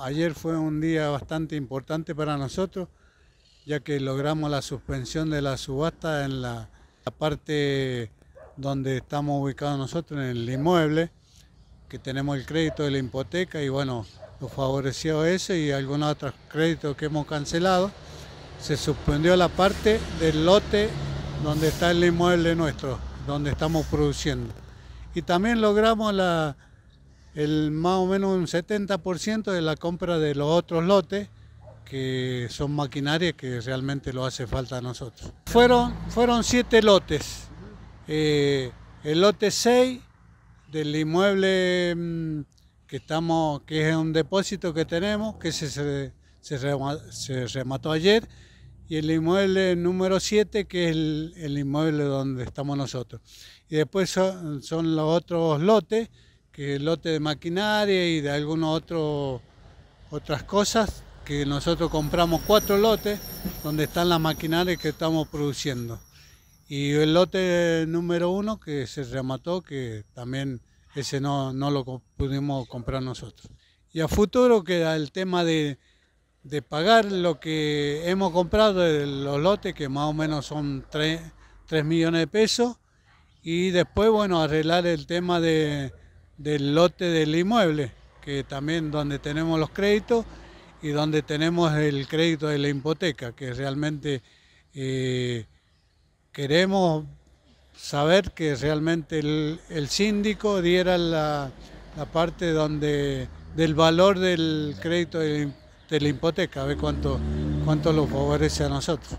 Ayer fue un día bastante importante para nosotros, ya que logramos la suspensión de la subasta en la, parte donde estamos ubicados nosotros, en el inmueble, que tenemos el crédito de la hipoteca y bueno, nos favoreció ese y algunos otros créditos que hemos cancelado. Se suspendió la parte del lote donde está el inmueble nuestro, donde estamos produciendo. Y también logramos la el más o menos un 70% de la compra de los otros lotes que son maquinarias que realmente lo hace falta a nosotros. Fueron, siete lotes. Eh, el lote 6 del inmueble mm, que estamos, que es un depósito que tenemos, que se, remató ayer, y el inmueble número 7, que es el, inmueble donde estamos nosotros. Y después son los otros lotes el lote de maquinaria y de algunas otras cosas, que nosotros compramos cuatro lotes donde están las maquinarias que estamos produciendo. Y el lote número uno que se remató, que también ese no, no lo pudimos comprar nosotros. Y a futuro queda el tema de, de pagar lo que hemos comprado los lotes, que más o menos son 3, 3 millones de pesos, y después, bueno, arreglar el tema de, del lote del inmueble, que también donde tenemos los créditos y donde tenemos el crédito de la hipoteca, que realmente eh, queremos saber que realmente el, síndico diera la, parte donde del valor del crédito de, la hipoteca, a ver cuánto, cuánto lo favorece a nosotros.